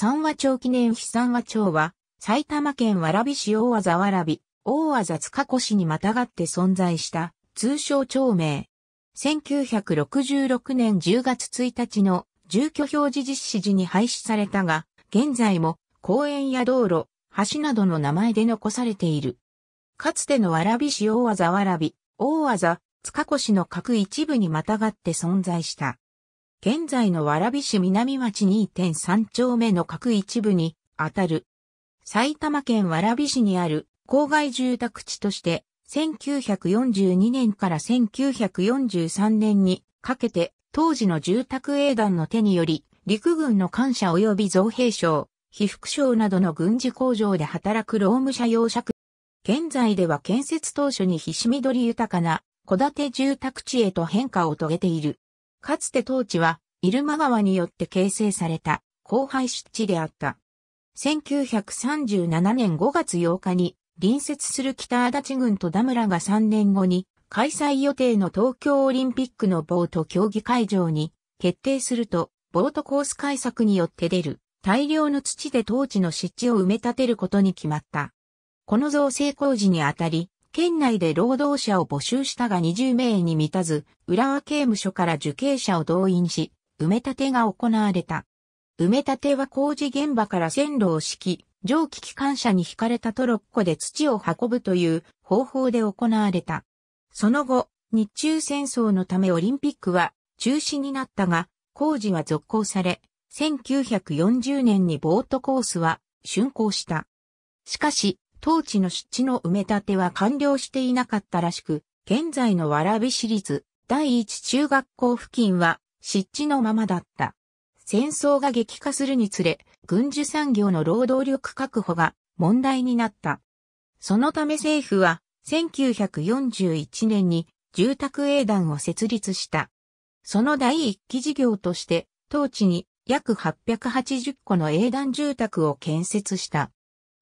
三和町記念碑三和町は、埼玉県蕨市大和蕨、大和塚越市にまたがって存在した、通称町名。1966年10月1日の住居表示実施時に廃止されたが、現在も公園や道路、橋などの名前で残されている。かつての蕨市大和蕨、大和塚越の各一部にまたがって存在した。現在の蕨市南町2.3丁目の各一部にあたる。埼玉県蕨市にある郊外住宅地として、1942年から1943年にかけて、当時の住宅営団の手により、陸軍の感謝及び造兵省、被服省などの軍事工場で働く労務者用借。現在では建設当初にひしみどり豊かな、戸建て住宅地へと変化を遂げている。かつて当地は、入間川によって形成された、荒廃湿地であった。1937年5月8日に、隣接する北足立郡と田村が3年後に、開催予定の東京オリンピックのボート競技会場に、決定すると、ボートコース改作によって出る、大量の土で当地の湿地を埋め立てることに決まった。この造成工事にあたり、県内で労働者を募集したが20名に満たず、浦和刑務所から受刑者を動員し、埋め立てが行われた。埋め立ては工事現場から線路を敷き、蒸気機関車に引かれたトロッコで土を運ぶという方法で行われた。その後、日中戦争のためオリンピックは中止になったが、工事は続行され、1940年にボートコースは竣工した。しかし、当地の湿地の埋め立ては完了していなかったらしく、現在の蕨市立第一中学校付近は湿地のままだった。戦争が激化するにつれ、軍需産業の労働力確保が問題になった。そのため政府は1941年に住宅営団を設立した。その第一期事業として、当地に約880個の営団住宅を建設した。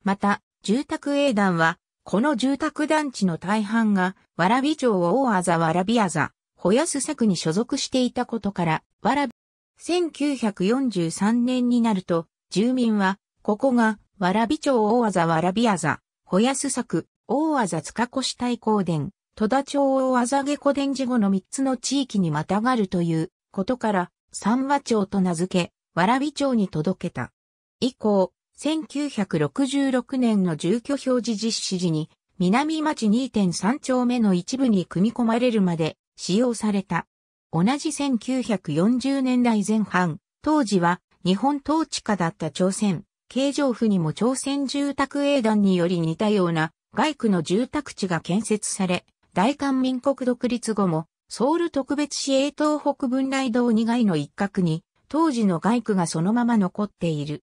また、住宅営団は、この住宅団地の大半が、わらび町大あざびあざ、保す作に所属していたことから、わらび、1943年になると、住民は、ここが、わらび町大あざびあざ、保す作、大あざ塚越大光殿、戸田町大あざ下古殿寺後の3つの地域にまたがるということから、三和町と名付け、わらび町に届けた。以降、1966年の住居表示実施時に、南町2.3丁目の一部に組み込まれるまで使用された。同じ1940年代前半、当時は日本統治下だった朝鮮、京城府にも朝鮮住宅営団により似たような外区の住宅地が建設され、大韓民国独立後もソウル特別市営東北分内道2街の一角に当時の外区がそのまま残っている。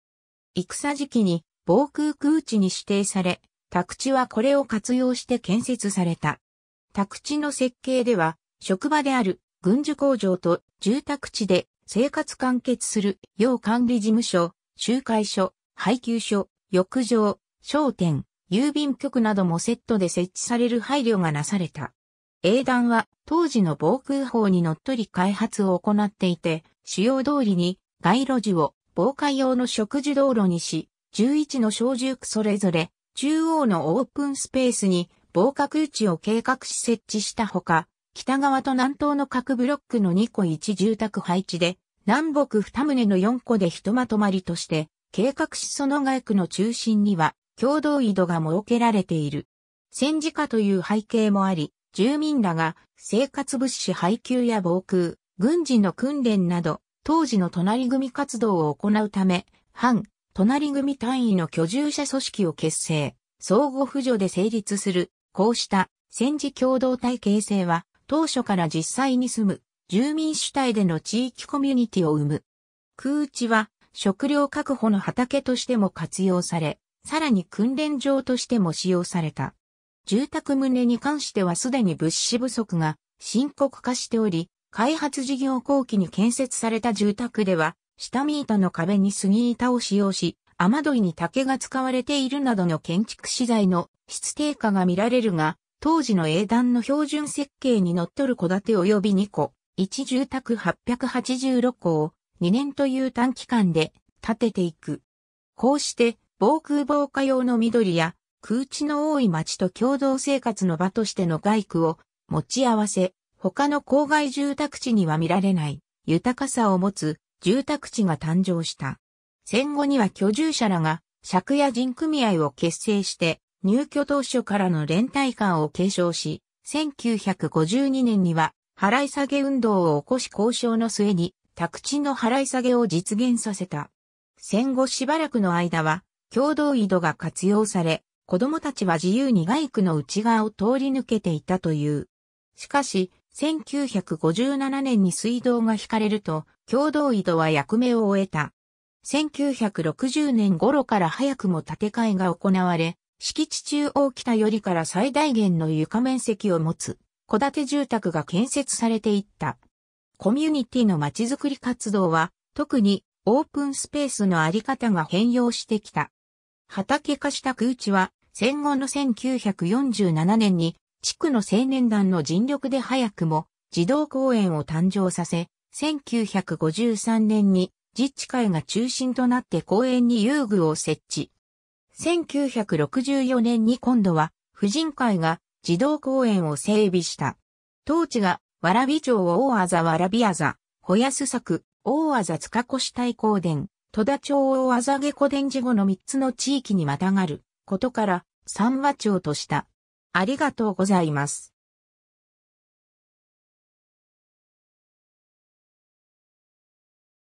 戦時期に防空空地に指定され、宅地はこれを活用して建設された。宅地の設計では、職場である軍需工場と住宅地で生活完結する要管理事務所、集会所、配給所、浴場、商店、郵便局などもセットで設置される配慮がなされた。英断は当時の防空法にのっとり開発を行っていて、主要通りに街路樹を防火用の植樹道路にし、11の小住区それぞれ、中央のオープンスペースに防火空地を計画し設置したほか、北側と南東の各ブロックの2個1住宅配置で、南北2棟の4個でひとまとまりとして、計画しその外区の中心には、共同井戸が設けられている。戦時下という背景もあり、住民らが生活物資配給や防空、軍事の訓練など、当時の隣組活動を行うため、反、隣組単位の居住者組織を結成、相互扶助で成立する、こうした戦時共同体形成は、当初から実際に住む、住民主体での地域コミュニティを生む。空地は、食料確保の畑としても活用され、さらに訓練場としても使用された。住宅棟に関してはすでに物資不足が深刻化しており、開発事業後期に建設された住宅では、下見板の壁に杉板を使用し、雨どいに竹が使われているなどの建築資材の質低下が見られるが、当時の英断の標準設計に則っる戸建て及び2個、1住宅886戸を2年という短期間で建てていく。こうして、防空防火用の緑や空地の多い町と共同生活の場としての外区を持ち合わせ、他の郊外住宅地には見られない豊かさを持つ住宅地が誕生した。戦後には居住者らが借家人組合を結成して入居当初からの連帯感を継承し、1952年には払い下げ運動を起こし交渉の末に宅地の払い下げを実現させた。戦後しばらくの間は共同井戸が活用され、子供たちは自由に外区の内側を通り抜けていたという。しかし、1957年に水道が引かれると、共同井戸は役目を終えた。1960年頃から早くも建て替えが行われ、敷地中央北よりから最大限の床面積を持つ、戸建て住宅が建設されていった。コミュニティの街づくり活動は、特にオープンスペースのあり方が変容してきた。畑化した空地は、戦後の1947年に地区の青年団の尽力で早くも児童公園を誕生させ、1953年に自治会が中心となって公園に遊具を設置。1964年に今度は婦人会が児童公園を整備した。当地が、わらび町大あざわらびあざ、ほやす作、大あざ塚越大公殿、戸田町大あざ下古殿寺後の3つの地域にまたがることから、三和町とした。ありがとうございます。